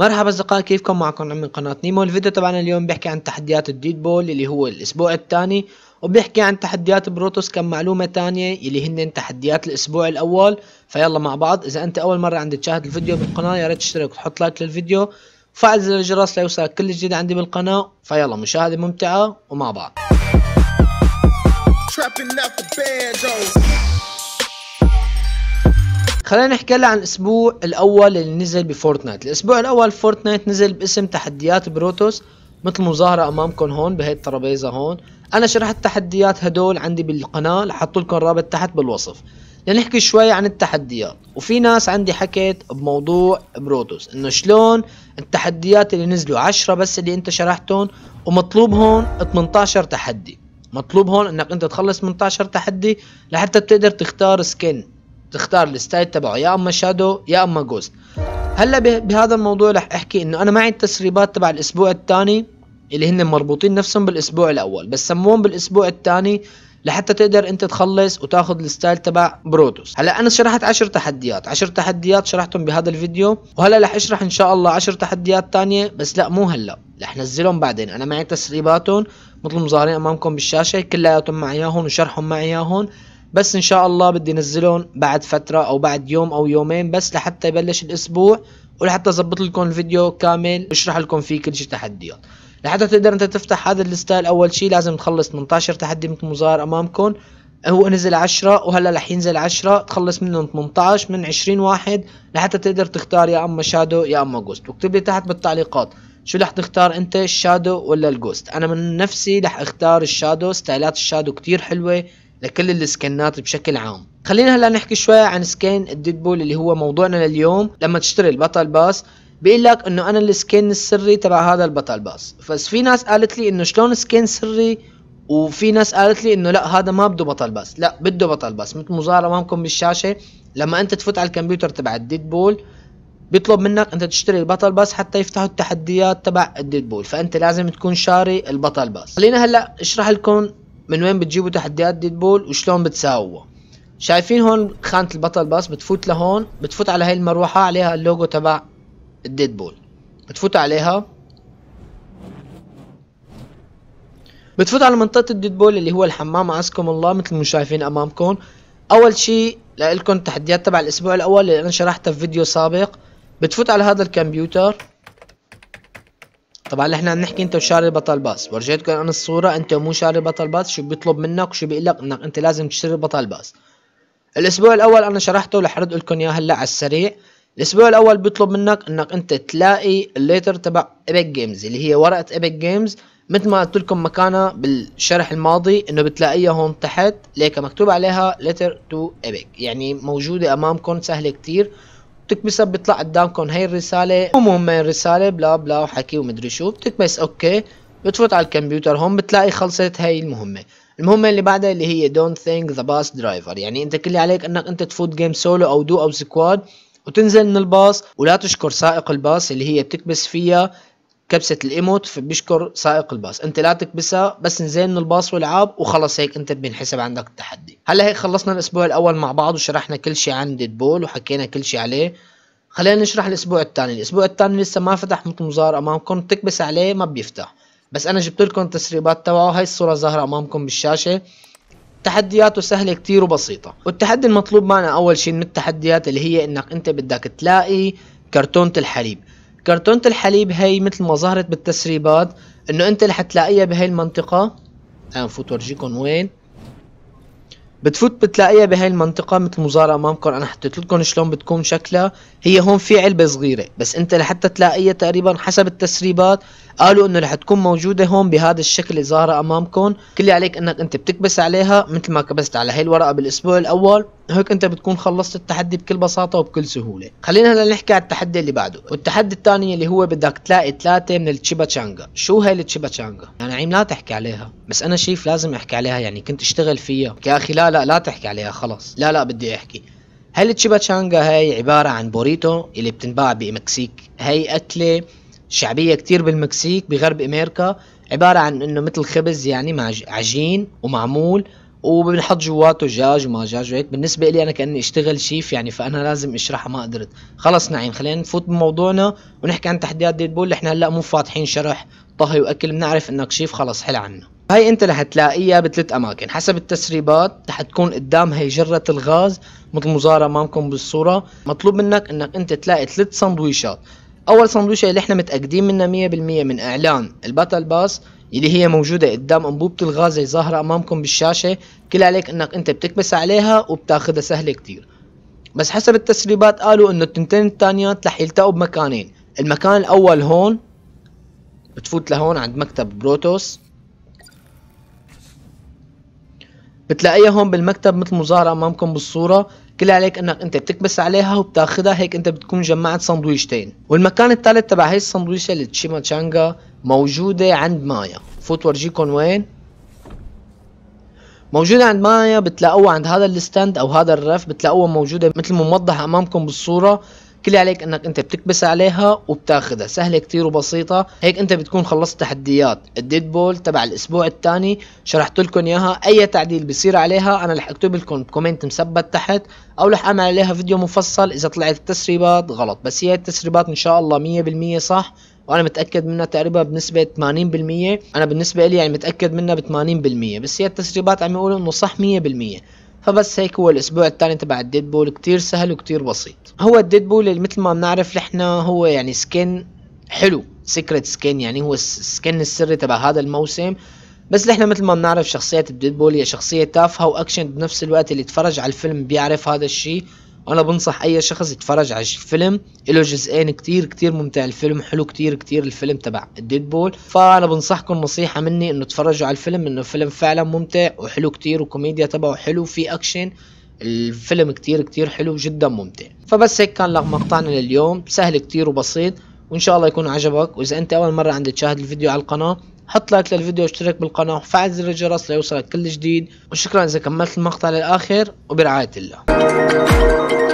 مرحبا اصدقائي كيفكم معكم عم من قناة نيمو الفيديو تبعنا اليوم بيحكي عن تحديات الديد بول اللي هو الاسبوع الثاني وبيحكي عن تحديات بروتوس كم معلومة تانية اللي هن تحديات الاسبوع الاول فيلا مع بعض اذا انت اول مرة عندك تشاهد الفيديو بالقناة يا ريت تشترك وتحط لايك للفيديو وفعل زر الجرس ليوصلك كل جديد عندي بالقناة فيلا مشاهدة ممتعة ومع بعض خلينا نحكي هلا عن الاسبوع الاول اللي نزل بفورتنايت الاسبوع الاول فورتنايت نزل باسم تحديات بروتوس مثل مظاهرة امامكم هون بهي الترابيزة هون انا شرحت التحديات هدول عندي بالقناة لحط لكم رابط تحت بالوصف لنحكي شوي عن التحديات وفي ناس عندي حكيت بموضوع بروتوس انه شلون التحديات اللي نزلوا عشرة بس اللي انت شرحتهم ومطلوب هون 18 تحدي مطلوب هون انك انت تخلص 18 تحدي لحتى بتقدر تختار سكين تختار الستايل تبعه يا اما شادو يا اما جوست هلا بهذا الموضوع رح احكي انه انا معي التسريبات تبع الاسبوع الثاني اللي هن مربوطين نفسهم بالاسبوع الاول بس سموهم بالاسبوع الثاني لحتى تقدر انت تخلص وتاخذ الستايل تبع بروتوس هلا انا شرحت 10 تحديات 10 تحديات شرحتهم بهذا الفيديو وهلا رح اشرح ان شاء الله 10 تحديات تانية بس لا مو هلا رح نزلهم بعدين انا معي تسريباتهم مثل مظاهرين امامكم بالشاشه كلياتهم معي اياهم وشرحهم معي اياهم بس ان شاء الله بدي انزلهم بعد فتره او بعد يوم او يومين بس لحتى يبلش الاسبوع ولحتى اظبط لكم الفيديو كامل واشرح لكم فيه كل شيء تحديات لحتى تقدر انت تفتح هذا الستايل اول شيء لازم تخلص 18 تحدي مثل مظاهر امامكم هو نزل 10 وهلا رح ينزل 10 تخلص منهم 18 من 20 واحد لحتى تقدر تختار يا اما شادو يا اما جوست واكتب لي تحت بالتعليقات شو رح تختار انت الشادو ولا الجوست انا من نفسي رح اختار الشادو ستايلات الشادو كتير حلوه لكل السكنات بشكل عام خلينا هلا نحكي شوي عن سكين الديدبول اللي هو موضوعنا لليوم لما تشتري البطل باس بيقول لك انه انا السكين السري تبع هذا البطل باس بس في ناس قالت لي انه شلون سكين سري وفي ناس قالت لي انه لا هذا ما بده بطل باس لا بده بطل باس مثل مظاهره امامكم بالشاشه لما انت تفوت على الكمبيوتر تبع الديدبول بيطلب منك انت تشتري البطل باس حتى يفتحوا التحديات تبع الديدبول فانت لازم تكون شاري البطل باس خلينا هلا اشرح لكم من وين بتجيبوا تحديات ديد بول وشلون بتساووها شايفين هون خانة البطل بس بتفوت لهون بتفوت على هاي المروحة عليها اللوجو تبع الديد بول بتفوت عليها بتفوت على منطقة الديد بول اللي هو الحمام عزكم الله مثل ما شايفين امامكم اول شي لكم التحديات تبع الاسبوع الاول اللي انا شرحتها في فيديو سابق بتفوت على هذا الكمبيوتر طبعا احنا عم نحكي انت وشاري بطل باص ورجيتكم انا الصوره انت مو شاري بطل باص شو بيطلب منك وشو بيقول لك انك انت لازم تشتري بطل باص الاسبوع الاول انا شرحته رح ارد لكم اياه هلا على السريع الاسبوع الاول بيطلب منك انك انت تلاقي الليتر تبع ايبك جيمز اللي هي ورقه ايبك جيمز مثل ما قلت لكم مكانها بالشرح الماضي انه بتلاقيها هون تحت ليك مكتوب عليها ليتر تو ايبك يعني موجوده امامكم سهله كتير بتكبسها بيطلع قدامكم هي الرساله مو مهمه الرساله بلا بلا وحكي ومدري شو بتكبس اوكي بتفوت على الكمبيوتر هون بتلاقي خلصت هي المهمه المهمة اللي بعدها اللي هي don't think the bus driver يعني انت كل اللي عليك انك انت تفوت جيم سولو او دو او سكواد وتنزل من الباص ولا تشكر سائق الباص اللي هي بتكبس فيها كبسه الايموت فبيشكر سائق الباص انت لا تكبسها بس من الباص والعاب وخلص هيك انت بينحسب عندك التحدي هلا هيك خلصنا الاسبوع الاول مع بعض وشرحنا كل شيء عن ديد بول وحكينا كل شيء عليه خلينا نشرح الاسبوع الثاني الاسبوع الثاني لسه ما فتح مثل ما امامكم تكبس عليه ما بيفتح بس انا جبت لكم التسريبات تبعه هاي الصوره ظاهره امامكم بالشاشه تحدياته سهلة كتير وبسيطة والتحدي المطلوب معنا أول شيء من التحديات اللي هي إنك أنت بدك تلاقي كرتونة الحليب كرتونة الحليب هي مثل ما ظهرت بالتسريبات انه انت اللي حتلاقيها بهي المنطقة انا نفوت ورجيكم وين بتفوت بتلاقيها بهي المنطقة مثل مزارة امامكم انا حطيت لكم شلون بتكون شكلها هي هون في علبة صغيرة بس انت لحتى تلاقيها تقريبا حسب التسريبات قالوا انه رح تكون موجوده هون بهذا الشكل اللي ظاهره امامكم كل اللي عليك انك انت بتكبس عليها مثل ما كبست على هي الورقه بالاسبوع الاول هيك انت بتكون خلصت التحدي بكل بساطه وبكل سهوله خلينا هلا نحكي على التحدي اللي بعده والتحدي الثاني اللي هو بدك تلاقي ثلاثه من التشيباتشانجا شو هاي التشيباتشانجا يعني عيم لا تحكي عليها بس انا شايف لازم احكي عليها يعني كنت اشتغل فيها يا اخي لا لا لا تحكي عليها خلص لا لا بدي احكي هل التشيباتشانجا هاي عبارة عن بوريتو اللي بتنباع بمكسيك هاي أكلة شعبية كتير بالمكسيك بغرب امريكا عبارة عن انه مثل خبز يعني مع عجين ومعمول وبنحط جواته دجاج وما دجاج وهيك بالنسبة لي انا كاني اشتغل شيف يعني فانا لازم اشرحها ما قدرت خلص نعيم خلينا نفوت بموضوعنا ونحكي عن تحديات ديد بول احنا هلا مو فاتحين شرح طهي واكل بنعرف انك شيف خلص حل عنه هاي انت رح تلاقيها بثلاث اماكن حسب التسريبات رح تكون قدام هي جرة الغاز مثل مظاهرة امامكم بالصورة مطلوب منك انك انت تلاقي ثلاث سندويشات اول صندوشه اللي احنا متاكدين منها 100% من اعلان الباتل باس اللي هي موجودة قدام انبوبة الغاز اللي ظاهرة امامكم بالشاشة كل عليك انك انت بتكبس عليها وبتاخدها سهلة كتير بس حسب التسريبات قالوا انه التنتين التانيات رح يلتقوا بمكانين المكان الاول هون بتفوت لهون عند مكتب بروتوس بتلاقيها هون بالمكتب مثل مظاهرة امامكم بالصورة كل عليك انك انت بتكبس عليها وبتاخدها هيك انت بتكون جمعت سندويشتين والمكان الثالث تبع هي السندويشه التشيما تشيماتشانجا موجوده عند مايا فوت ورجيكم وين موجودة عند مايا بتلاقوها عند هذا الستاند او هذا الرف بتلاقوها موجودة مثل ما موضح امامكم بالصورة كل عليك انك انت بتكبس عليها وبتاخذها سهله كتير وبسيطه هيك انت بتكون خلصت تحديات الديد بول تبع الاسبوع الثاني شرحت لكم اياها اي تعديل بصير عليها انا رح اكتب لكم كومنت مثبت تحت او رح اعمل عليها فيديو مفصل اذا طلعت التسريبات غلط بس هي التسريبات ان شاء الله 100% صح وانا متاكد منها تقريبا بنسبه 80% انا بالنسبه لي يعني متاكد منها ب 80% بس هي التسريبات عم يقولوا انه صح 100% فبس هيك هو الاسبوع الثاني تبع الديدبول كتير سهل وكتير بسيط هو الديدبول اللي مثل ما بنعرف نحن هو يعني سكن حلو سكرت سكن يعني هو السكن السري تبع هذا الموسم بس نحن مثل ما بنعرف شخصية الديدبول هي شخصية تافهة واكشن بنفس الوقت اللي تفرج على الفيلم بيعرف هذا الشيء انا بنصح اي شخص يتفرج على الفيلم له جزئين كتير كتير ممتع الفيلم حلو كتير كتير الفيلم تبع ديدبول فانا بنصحكم نصيحه مني انه تفرجوا على الفيلم انه الفيلم فعلا ممتع وحلو كتير وكوميديا تبعه حلو في اكشن الفيلم كتير كتير حلو جدا ممتع فبس هيك كان مقطعنا لليوم سهل كتير وبسيط وان شاء الله يكون عجبك واذا انت اول مره عم تشاهد الفيديو على القناه حط لايك للفيديو واشترك بالقناة وفعل زر الجرس ليوصلك كل جديد وشكرا إذا كملت المقطع للآخر وبرعاية الله